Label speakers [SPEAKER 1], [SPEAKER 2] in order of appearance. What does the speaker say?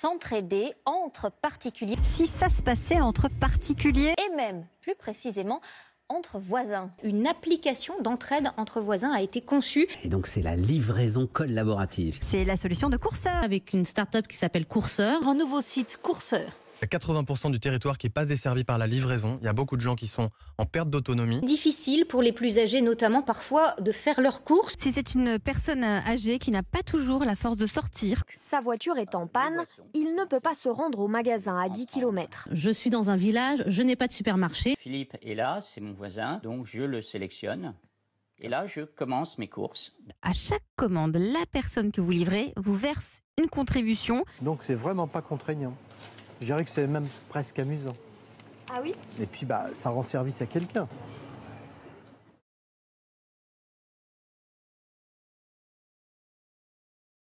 [SPEAKER 1] s'entraider entre particuliers. Si ça se passait entre particuliers Et même, plus précisément, entre voisins. Une application d'entraide entre voisins a été conçue.
[SPEAKER 2] Et donc c'est la livraison collaborative. C'est
[SPEAKER 1] la solution de Courseur. Avec une start-up qui s'appelle Courseur. Un nouveau site Courseur
[SPEAKER 3] il y a 80% du territoire qui n'est pas desservi par la livraison. Il y a beaucoup de gens qui sont en perte d'autonomie.
[SPEAKER 4] Difficile pour les plus âgés, notamment parfois, de faire leurs courses. Si c'est une personne âgée qui n'a pas toujours la force de sortir. Sa voiture est en panne, il ne peut pas se rendre au magasin à 10 km.
[SPEAKER 5] Je suis dans un village, je n'ai pas de supermarché. Philippe est là, c'est mon voisin, donc je le sélectionne. Et là, je commence mes courses. À chaque
[SPEAKER 2] commande, la personne que vous livrez vous verse une contribution.
[SPEAKER 5] Donc
[SPEAKER 3] c'est vraiment pas contraignant. Je dirais que c'est même presque amusant. Ah oui Et puis, bah, ça rend service à
[SPEAKER 1] quelqu'un.